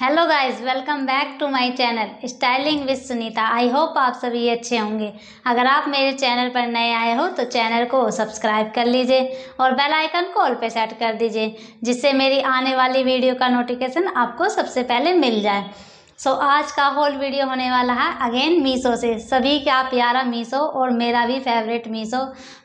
hello guys welcome back to my channel styling with Sunita I hope आप सभी अच्छे होंगे अगर आप मेरे चैनल पर नए आए हो तो चैनल को सब्सक्राइब कर लीजिए और बेल आइकन को ऑल पे सेट कर दीजिए जिससे मेरी आने वाली वीडियो का नोटिफिकेशन आपको सबसे पहले मिल जाए सो so, आज का होल वीडियो होने वाला है अगेन मीशो से सभी का प्यारा मीशो और मेरा भी फेवरेट मीशो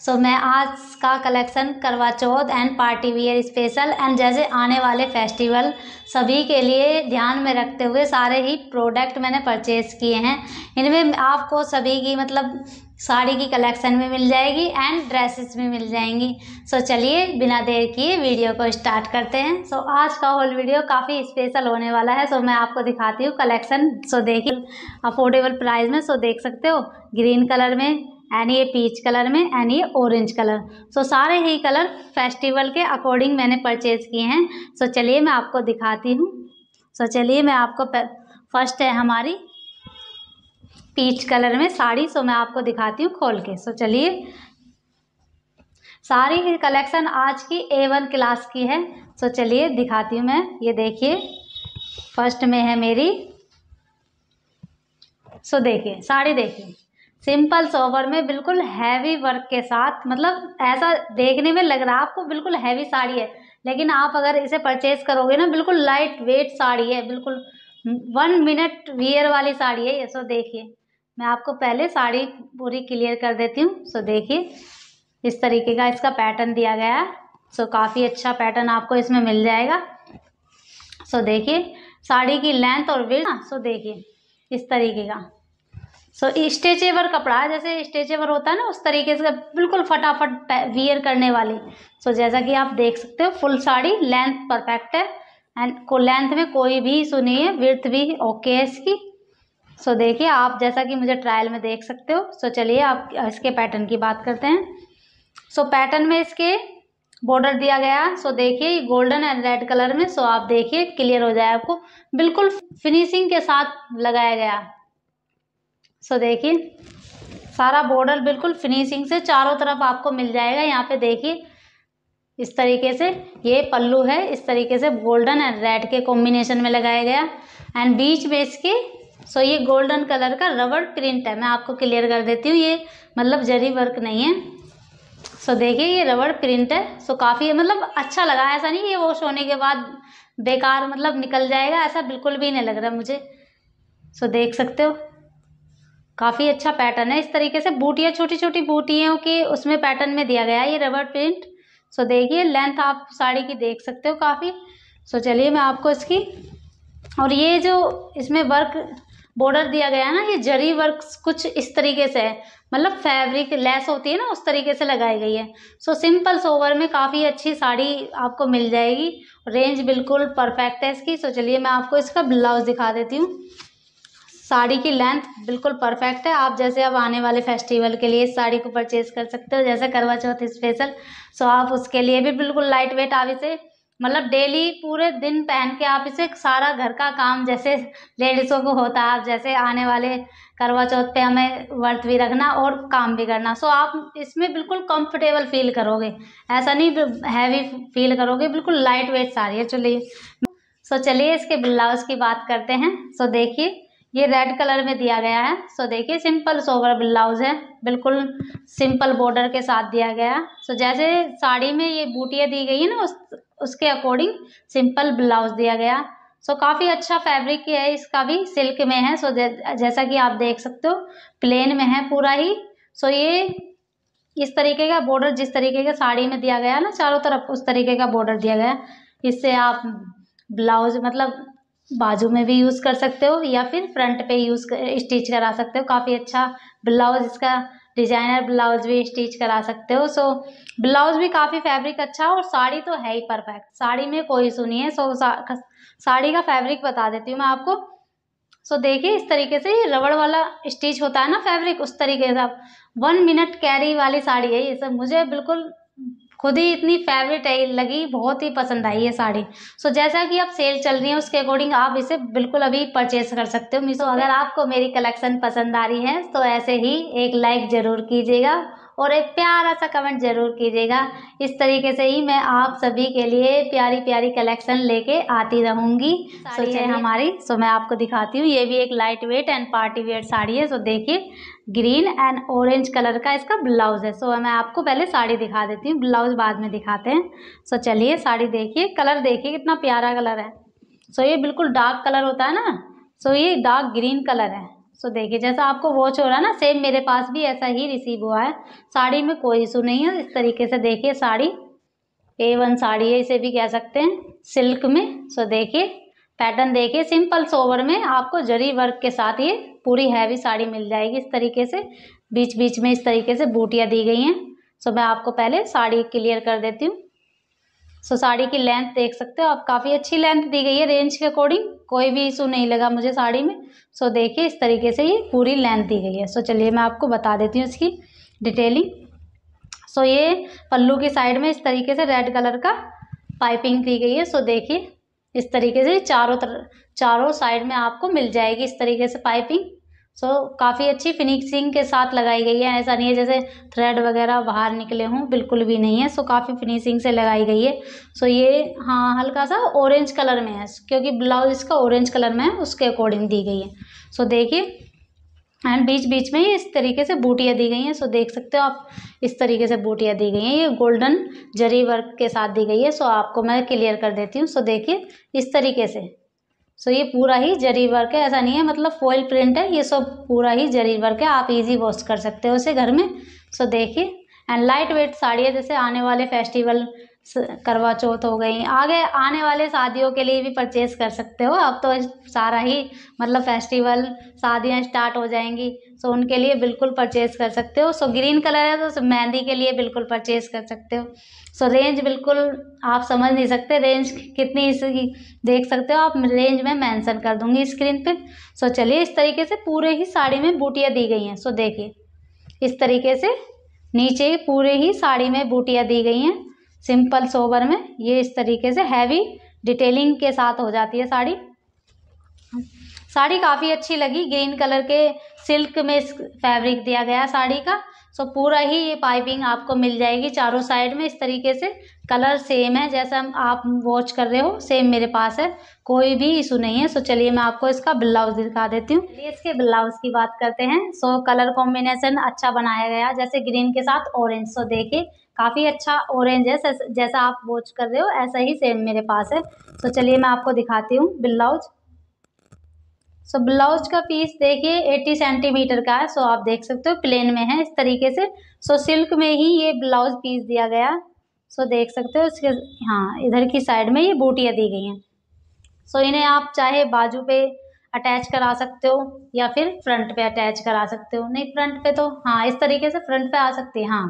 सो so, मैं आज का collection Karwa Chauth and party wear special and जैसे आने वाले फेस्टिवल सभी के लिए ध्यान में रखते हुए सारे ही प्रोडक्ट मैंने परचेज़ किए हैं इनमें आपको सभी की मतलब साड़ी की कलेक्शन भी मिल जाएगी एंड ड्रेसेस भी मिल जाएंगी सो so, चलिए बिना देर किए वीडियो को स्टार्ट करते हैं सो so, आज का होल वीडियो काफ़ी स्पेशल होने वाला है सो so, मैं आपको दिखाती हूँ कलेक्शन सो देखिए अफोर्डेबल प्राइस में सो देख सकते हो ग्रीन कलर में एंड ये पीच कलर में एंड ये ऑरेंज कलर सो सारे ही कलर फेस्टिवल के अकॉर्डिंग मैंने परचेज़ किए हैं सो so, चलिए मैं आपको दिखाती हूँ सो so, चलिए मैं आपको फर्स्ट है हमारी पीच कलर में साड़ी सो मैं आपको दिखाती हूँ खोल के सो चलिए सारी ही कलेक्शन आज की ए वन क्लास की है सो चलिए दिखाती हूँ मैं ये देखिए फर्स्ट में है मेरी सो देखिए साड़ी देखिए सिंपल सोवर में बिल्कुल हैवी वर्क के साथ मतलब ऐसा देखने में लग रहा है आपको बिल्कुल हैवी साड़ी है लेकिन आप अगर इसे परचेज करोगे ना बिल्कुल लाइट वेट साड़ी है बिल्कुल वन मिनट वियर वाली साड़ी है ये सो देखिए मैं आपको पहले साड़ी पूरी क्लियर कर देती हूँ सो देखिए इस तरीके का इसका पैटर्न दिया गया है सो काफ़ी अच्छा पैटर्न आपको इसमें मिल जाएगा सो देखिए साड़ी की लेंथ और वेट सो देखिए इस तरीके का सो स्ट्रेचेबल कपड़ा जैसे स्ट्रेचेबल होता है ना उस तरीके से बिल्कुल फटाफट वियर करने वाली सो जैसा कि आप देख सकते हो फुल साड़ी लेंथ परफेक्ट है एंड को लेंथ में कोई भी इशू है विर्थ भी ओके है इसकी सो देखिए आप जैसा कि मुझे ट्रायल में देख सकते हो सो चलिए आप इसके पैटर्न की बात करते हैं सो पैटर्न में इसके बॉर्डर दिया गया सो देखिए गोल्डन एंड रेड कलर में सो आप देखिए क्लियर हो जाए आपको बिल्कुल फिनिशिंग के साथ लगाया गया सो देखिए सारा बॉर्डर बिल्कुल फिनिशिंग से चारों तरफ आपको मिल जाएगा यहाँ पे देखिए इस तरीके से ये पल्लू है इस तरीके से गोल्डन एंड रेड के कॉम्बिनेशन में लगाया गया एंड बीच में इसके सो ये गोल्डन कलर का रबड़ प्रिंट है मैं आपको क्लियर कर देती हूँ ये मतलब जरी वर्क नहीं है सो देखिए ये रबड़ प्रिंट है सो काफ़ी मतलब अच्छा लगा ऐसा नहीं ये वॉश होने के बाद बेकार मतलब निकल जाएगा ऐसा बिल्कुल भी नहीं लग रहा मुझे सो देख सकते हो काफ़ी अच्छा पैटर्न है इस तरीके से बूटियाँ छोटी छोटी बूटियों के उसमें पैटर्न में दिया गया है ये रबड़ प्रिंट सो देखिए लेंथ आप साड़ी की देख सकते हो काफ़ी सो चलिए मैं आपको इसकी और ये जो इसमें वर्क बॉर्डर दिया गया है ना ये जरी वर्क कुछ इस तरीके से है मतलब फैब्रिक लेस होती है ना उस तरीके से लगाई गई है सो सिंपल सोवर में काफ़ी अच्छी साड़ी आपको मिल जाएगी रेंज बिल्कुल परफेक्ट है इसकी सो चलिए मैं आपको इसका ब्लाउज दिखा देती हूँ साड़ी की लेंथ बिल्कुल परफेक्ट है आप जैसे अब आने वाले फेस्टिवल के लिए इस साड़ी को परचेज़ कर सकते हो जैसे करवा चौथ स्पेशल सो आप उसके लिए भी बिल्कुल लाइट वेट आवे से मतलब डेली पूरे दिन पहन के आप इसे सारा घर का काम जैसे लेडीज़ों को होता है आप जैसे आने वाले करवा चौथ पे हमें वर्थ भी रखना और काम भी करना सो आप इसमें बिल्कुल कंफर्टेबल फील करोगे ऐसा नहीं हैवी फील करोगे बिल्कुल लाइट वेट साड़ी है चलिए सो चलिए इसके ब्लाउज की बात करते हैं सो देखिए ये रेड कलर में दिया गया है सो देखिए सिंपल सोवर ब्लाउज है बिल्कुल सिंपल बॉर्डर के साथ दिया गया है सो जैसे साड़ी में ये बूटियाँ दी गई है ना उस उसके अकॉर्डिंग सिंपल ब्लाउज दिया गया सो so, काफ़ी अच्छा फैब्रिक है इसका भी सिल्क में है सो so, जैसा कि आप देख सकते हो प्लेन में है पूरा ही सो so, ये इस तरीके का बॉर्डर जिस तरीके का साड़ी में दिया गया ना चारों तरफ उस तरीके का बॉर्डर दिया गया इससे आप ब्लाउज मतलब बाजू में भी यूज़ कर सकते हो या फिर फ्रंट पे यूज़ कर, स्टिच करा सकते हो काफ़ी अच्छा ब्लाउज इसका डिजाइनर ब्लाउज भी स्टिच करा सकते हो सो ब्लाउज भी काफ़ी फैब्रिक अच्छा और साड़ी तो है ही परफेक्ट साड़ी में कोई इशू नहीं है सो साड़ी का फैब्रिक बता देती हूँ मैं आपको सो देखिए इस तरीके से ये रबड़ वाला स्टिच होता है ना फैब्रिक उस तरीके से आप वन मिनट कैरी वाली साड़ी है ये सब मुझे बिल्कुल खुद ही इतनी फेवरेट है लगी बहुत ही पसंद आई है साड़ी सो जैसा कि अब सेल चल रही है उसके अकॉर्डिंग आप इसे बिल्कुल अभी परचेस कर सकते हो मीसो अगर आपको मेरी कलेक्शन पसंद आ रही है तो ऐसे ही एक लाइक ज़रूर कीजिएगा और एक प्यारा सा कमेंट ज़रूर कीजिएगा इस तरीके से ही मैं आप सभी के लिए प्यारी प्यारी कलेक्शन लेके आती रहूंगी सोचे हमारी सो मैं आपको दिखाती हूँ ये भी एक light weight and party wear sari है सो देखिए ग्रीन एंड ऑरेंज कलर का इसका ब्लाउज है सो so, मैं आपको पहले साड़ी दिखा देती हूँ ब्लाउज बाद में दिखाते हैं सो so, चलिए साड़ी देखिए कलर देखिए कितना प्यारा कलर है सो so, ये बिल्कुल डार्क कलर होता है ना सो so, ये डार्क ग्रीन कलर है सो so, देखिए जैसा आपको वॉच हो रहा है ना सेम मेरे पास भी ऐसा ही रिसीव हुआ है साड़ी में कोई इशू नहीं है इस तरीके से देखिए साड़ी ए वन साड़ी है इसे भी कह सकते हैं सिल्क में सो so, देखिए पैटर्न देखिए सिंपल सोवर में आपको जरी वर्क के साथ ये पूरी हैवी साड़ी मिल जाएगी इस तरीके से बीच बीच में इस तरीके से बूटियाँ दी गई हैं सो मैं आपको पहले साड़ी क्लियर कर देती हूँ सो साड़ी की लेंथ देख सकते हो आप काफ़ी अच्छी लेंथ दी गई है रेंज के अकॉर्डिंग कोई भी इशू नहीं लगा मुझे साड़ी में सो देखिए इस तरीके से ये पूरी लेंथ दी गई है सो चलिए मैं आपको बता देती हूँ इसकी डिटेलिंग सो ये पल्लू की साइड में इस तरीके से रेड कलर का पाइपिंग दी गई है सो देखिए इस तरीके से चारों तर चारों साइड में आपको मिल जाएगी इस तरीके से पाइपिंग सो so, काफ़ी अच्छी फिनिशिंग के साथ लगाई गई है ऐसा नहीं है जैसे थ्रेड वगैरह बाहर निकले हों बिल्कुल भी नहीं है सो so, काफ़ी फिनिशिंग से लगाई गई है सो so, ये हाँ हल्का सा ऑरेंज कलर में है क्योंकि ब्लाउज इसका ऑरेंज कलर में है उसके अकॉर्डिंग दी गई है सो so, देखिए एंड बीच बीच में ये इस तरीके से बूटियाँ दी गई हैं सो देख सकते हो आप इस तरीके से बूटियाँ दी गई हैं ये गोल्डन जरी वर्क के साथ दी गई है सो आपको मैं क्लियर कर देती हूँ सो देखिए इस तरीके से सो ये पूरा ही जरी वर्क है ऐसा नहीं है मतलब फॉइल प्रिंट है ये सब पूरा ही जरी वर्क है आप इजी वॉश कर सकते हो उसे घर में सो देखिए एंड लाइट वेट साड़ी है जैसे आने वाले फेस्टिवल करवा चौथ हो गई आगे आने वाले शादियों के लिए भी परचेस कर सकते हो अब तो सारा ही मतलब फेस्टिवल शादियाँ स्टार्ट हो जाएंगी सो तो उनके लिए बिल्कुल परचेस कर सकते हो सो ग्रीन कलर है तो मेहंदी के लिए बिल्कुल परचेस कर सकते हो सो रेंज बिल्कुल आप समझ नहीं सकते रेंज कितनी इसकी देख सकते हो आप रेंज में मैंसन कर दूंगी स्क्रीन पर सो चलिए इस तरीके से पूरे ही साड़ी में बूटियाँ दी गई हैं सो देखिए इस तरीके से नीचे पूरे ही साड़ी में बूटियाँ दी गई हैं सिंपल सोबर में ये इस तरीके से हैवी डिटेलिंग के साथ हो जाती है साड़ी साड़ी काफ़ी अच्छी लगी ग्रीन कलर के सिल्क में फैब्रिक दिया गया साड़ी का सो पूरा ही ये पाइपिंग आपको मिल जाएगी चारों साइड में इस तरीके से कलर सेम है जैसा आप वॉच कर रहे हो सेम मेरे पास है कोई भी इशू नहीं है सो चलिए मैं आपको इसका ब्लाउज दिखा देती हूँ चलिए इसके ब्लाउज की बात करते हैं सो कलर कॉम्बिनेशन अच्छा बनाया गया जैसे ग्रीन के साथ ऑरेंज सो देखिए काफ़ी अच्छा ऑरेंज है जैसा आप वॉच कर रहे हो ऐसा ही सेम मेरे पास है सो चलिए मैं आपको दिखाती हूँ ब्लाउज सो so, ब्लाउज का पीस देखिए 80 सेंटीमीटर का है सो so, आप देख सकते हो प्लेन में है इस तरीके से सो so, सिल्क में ही ये ब्लाउज पीस दिया गया सो देख सकते हो इसके हाँ इधर की साइड में ये बूटियाँ दी गई हैं सो इन्हें आप चाहे बाजू पे अटैच करा सकते हो या फिर फ्रंट पे अटैच करा सकते हो नहीं फ्रंट पे तो हाँ इस तरीके से फ्रंट पे आ सकती है हाँ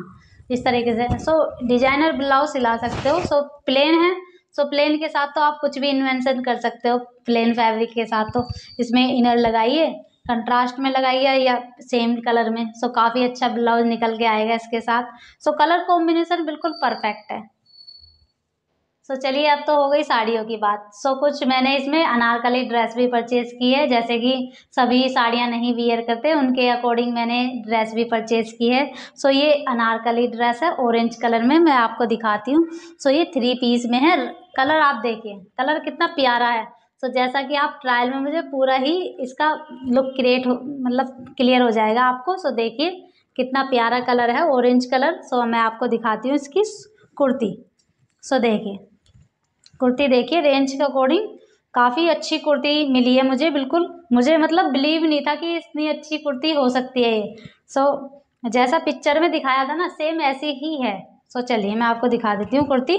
इस तरीके से सो डिजाइनर ब्लाउज सिला सकते हो सो प्लेन है सो प्लेन के साथ तो आप कुछ भी इन्वेंशन कर सकते हो प्लेन फैब्रिक के साथ तो इसमें इनर लगाइए कंट्रास्ट में लगाई है या सेम कलर में सो काफ़ी अच्छा ब्लाउज निकल के आएगा इसके साथ सो कलर कॉम्बिनेशन बिल्कुल परफेक्ट है सो चलिए अब तो हो गई साड़ियों की बात सो कुछ मैंने इसमें अनारकली ड्रेस भी परचेज़ की है जैसे कि सभी साड़ियाँ नहीं वियर करते उनके अकॉर्डिंग मैंने ड्रेस भी परचेज़ की है सो ये अनारकली ड्रेस है ऑरेंज कलर में मैं आपको दिखाती हूँ सो ये थ्री पीस में है कलर आप देखिए कलर कितना प्यारा है सो so, जैसा कि आप ट्रायल में मुझे पूरा ही इसका लुक क्रिएट हो मतलब क्लियर हो जाएगा आपको सो so, देखिए कितना प्यारा कलर है ऑरेंज कलर सो so, मैं आपको दिखाती हूँ इसकी कुर्ती सो so, देखिए कुर्ती देखिए रेंज के अकॉर्डिंग काफ़ी अच्छी कुर्ती मिली है मुझे बिल्कुल मुझे मतलब बिलीव नहीं था कि इतनी अच्छी कुर्ती हो सकती है ये सो so, जैसा पिक्चर में दिखाया था ना सेम ऐसी ही है सो so, चलिए मैं आपको दिखा देती हूँ कुर्ती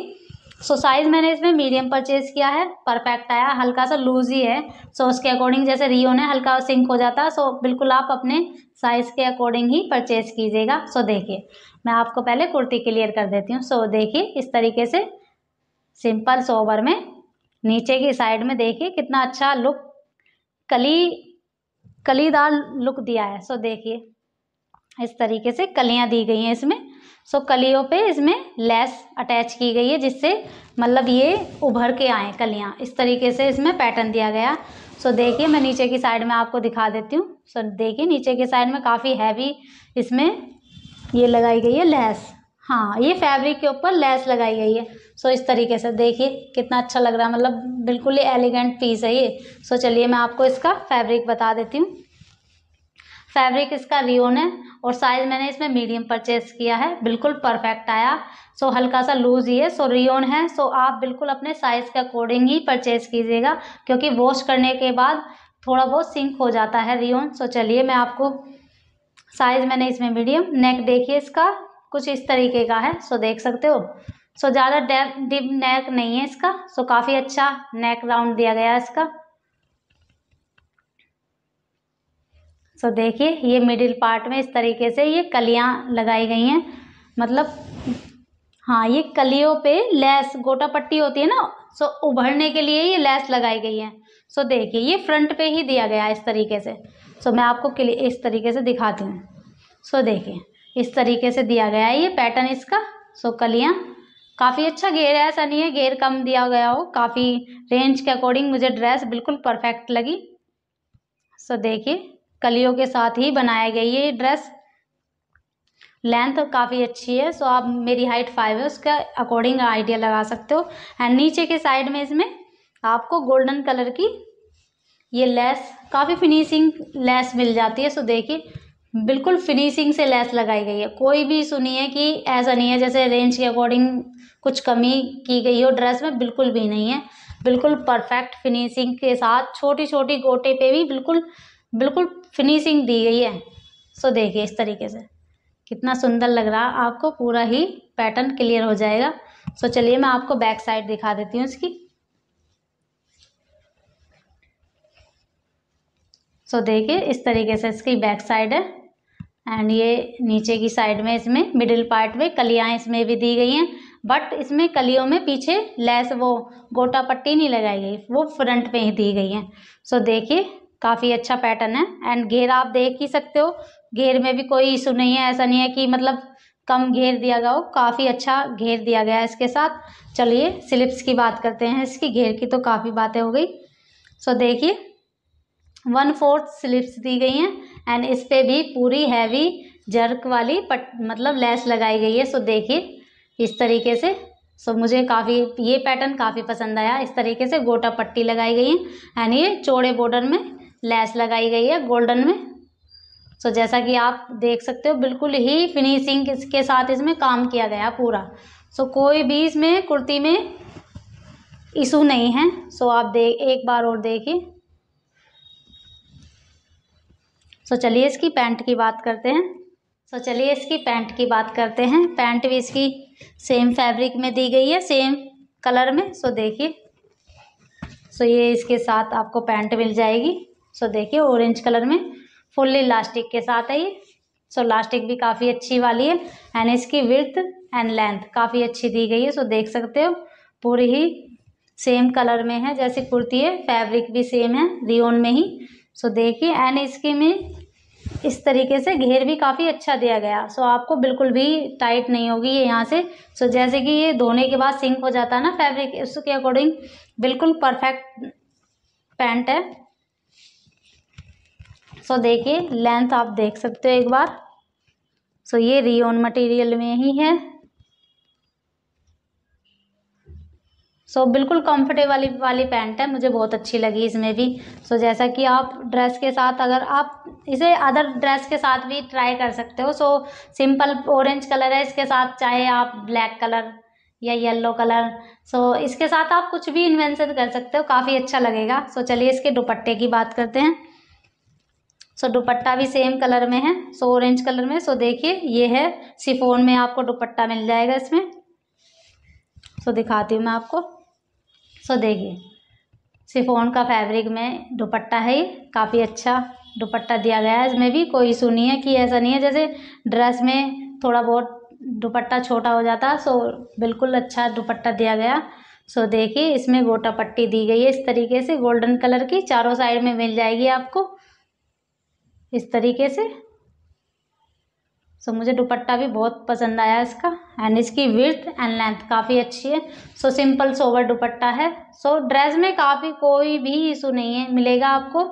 सो so, साइज़ मैंने इसमें मीडियम परचेज़ किया है परफेक्ट आया हल्का सा लूज ही है सो so, उसके अकॉर्डिंग जैसे रियो ने हल्का सिंक हो जाता है so, सो बिल्कुल आप अपने साइज़ के अकॉर्डिंग ही परचेज़ कीजिएगा सो so, देखिए मैं आपको पहले कुर्ती क्लियर कर देती हूँ सो so, देखिए इस तरीके से सिंपल सोवर में नीचे की साइड में देखिए कितना अच्छा लुक कली कलीदार लुक दिया है सो so, देखिए इस तरीके से कलियाँ दी गई हैं इसमें सो कलियों पे इसमें लेस अटैच की गई है जिससे मतलब ये उभर के आए कलियाँ इस तरीके से इसमें पैटर्न दिया गया सो देखिए मैं नीचे की साइड में आपको दिखा देती हूँ सो देखिए नीचे की साइड में काफ़ी हैवी इसमें ये लगाई गई है लेस हाँ ये फैब्रिक के ऊपर लेस लगाई गई है सो इस तरीके से देखिए कितना अच्छा लग रहा है मतलब बिल्कुल ही एलिगेंट पीस है ये सो चलिए मैं आपको इसका फैब्रिक बता देती हूँ फैब्रिक इसका रियोन है और साइज मैंने इसमें मीडियम परचेस किया है बिल्कुल परफेक्ट आया सो हल्का सा लूज ही है सो रियोन है सो आप बिल्कुल अपने साइज़ के अकॉर्डिंग ही परचेस कीजिएगा क्योंकि वॉश करने के बाद थोड़ा बहुत सिंक हो जाता है रियोन सो चलिए मैं आपको साइज़ मैंने इसमें मीडियम नेक देखिए इसका कुछ इस तरीके का है सो देख सकते हो सो ज़्यादा डेप डिप नेक नहीं है इसका सो काफ़ी अच्छा नेक राउंड दिया गया है इसका सो देखिए ये मिडिल पार्ट में इस तरीके से ये कलियाँ लगाई गई हैं मतलब हाँ ये कलियों पे लेस गोटा पट्टी होती है ना सो उभरने के लिए ये लेस लगाई गई है सो देखिए ये फ्रंट पे ही दिया गया है इस तरीके से सो मैं आपको इस तरीके से दिखाती हूँ सो देखिए इस तरीके से दिया गया है ये पैटर्न इसका सो कलियाँ काफ़ी अच्छा घेर है ऐसा नहीं है घेर कम दिया गया हो काफ़ी रेंज के अकॉर्डिंग मुझे ड्रेस बिल्कुल परफेक्ट लगी सो देखिए कलियों के साथ ही बनाया गया ये ड्रेस लेंथ काफ़ी अच्छी है सो आप मेरी हाइट फाइव है उसका अकॉर्डिंग आइडिया लगा सकते हो एंड नीचे के साइड में इसमें आपको गोल्डन कलर की ये लेस काफ़ी फिनिशिंग लेस मिल जाती है सो देखिए बिल्कुल फिनिशिंग से लेस लगाई गई है कोई भी सुनिए कि ऐसा नहीं है जैसे रेंज के अकॉर्डिंग कुछ कमी की गई हो ड्रेस में बिल्कुल भी नहीं है बिल्कुल परफेक्ट फिनिशिंग के साथ छोटी छोटी गोटे पे भी बिल्कुल बिल्कुल फिनिशिंग दी गई है सो देखिए इस तरीके से कितना सुंदर लग रहा आपको पूरा ही पैटर्न क्लियर हो जाएगा सो चलिए मैं आपको बैक साइड दिखा देती हूँ इसकी सो देखिए इस तरीके से इसकी बैक साइड है एंड ये नीचे की साइड में इसमें मिडिल पार्ट में कलियाँ इसमें भी दी गई हैं बट इसमें कलियों में पीछे लेस वो गोटा पट्टी नहीं लगाई गई वो फ्रंट पे ही दी गई हैं सो देखिए काफ़ी अच्छा पैटर्न है एंड घेर आप देख ही सकते हो घेर में भी कोई इशू नहीं है ऐसा नहीं है कि मतलब कम घेर दिया गया हो काफ़ी अच्छा घेर दिया गया है इसके साथ चलिए स्लिप्स की बात करते हैं इसकी घेर की तो काफ़ी बातें हो गई सो देखिए वन फोर्थ स्लिप्स दी गई हैं एंड इस पर भी पूरी हैवी जर्क वाली पट मतलब लेस लगाई गई है सो देखिए इस तरीके से सो मुझे काफ़ी ये पैटर्न काफ़ी पसंद आया इस तरीके से गोटा पट्टी लगाई गई है एंड ये चौड़े बॉर्डर में लैस लगाई गई है गोल्डन में सो so, जैसा कि आप देख सकते हो बिल्कुल ही फिनिशिंग के साथ इसमें काम किया गया पूरा सो so, कोई भी इसमें कुर्ती में इशू नहीं है सो so, आप दे एक बार और देखिए सो so, चलिए इसकी पैंट की बात करते हैं सो so, चलिए इसकी पैंट की बात करते हैं पैंट भी इसकी सेम फैब्रिक में दी गई है सेम कलर में सो so, देखिए सो so, ये इसके साथ आपको पैंट मिल जाएगी सो देखिए ऑरेंज कलर में फुल्ली लास्टिक के साथ है ये सो लास्टिक भी काफ़ी अच्छी वाली है एंड इसकी विर्थ एंड लेंथ काफ़ी अच्छी दी गई है सो देख सकते हो पूरी ही सेम कलर में है जैसी कुर्ती है फैब्रिक भी सेम है रियोन में ही सो देखिए एंड इसके में इस तरीके से घेर भी काफ़ी अच्छा दिया गया सो आपको बिल्कुल भी टाइट नहीं होगी ये यहाँ से सो जैसे कि ये धोने के बाद सिंक हो जाता है ना फैब्रिक उसके अकॉर्डिंग बिल्कुल परफेक्ट पैंट है सो देखिए लेंथ आप देख सकते हो एक बार सो ये रियोन मटेरियल में ही है सो so, बिल्कुल कम्फर्टेबल वाली पैंट है मुझे बहुत अच्छी लगी इसमें भी सो so, जैसा कि आप ड्रेस के साथ अगर आप इसे अदर ड्रेस के साथ भी ट्राई कर सकते हो सो सिंपल ऑरेंज कलर है इसके साथ चाहे आप ब्लैक कलर या येलो कलर सो so, इसके साथ आप कुछ भी इन्वेंशन कर सकते हो काफ़ी अच्छा लगेगा सो so, चलिए इसके दुपट्टे की बात करते हैं सो दुपट्टा भी सेम कलर में है सो ऑरेंज कलर में सो देखिए ये है सिफोन में आपको दुपट्टा मिल जाएगा इसमें सो दिखाती हूँ मैं आपको सो देखिए सिफोन का फैब्रिक में दुपट्टा है ये काफ़ी अच्छा दुपट्टा दिया गया है इसमें भी कोई इशू नहीं है कि ऐसा नहीं है जैसे ड्रेस में थोड़ा बहुत दुपट्टा छोटा हो जाता सो बिल्कुल अच्छा दुपट्टा दिया गया सो देखिए इसमें गोटा पट्टी दी गई है इस तरीके से गोल्डन कलर की चारों साइड में मिल जाएगी आपको इस तरीके से सो so, मुझे दुपट्टा भी बहुत पसंद आया इसका एंड इसकी विर्थ एंड लेंथ काफ़ी अच्छी है सो सिंपल सोवर दुपट्टा है सो so, ड्रेस में काफ़ी कोई भी इशू नहीं है मिलेगा आपको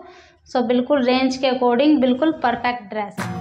सो so, बिल्कुल रेंज के अकॉर्डिंग बिल्कुल परफेक्ट ड्रेस है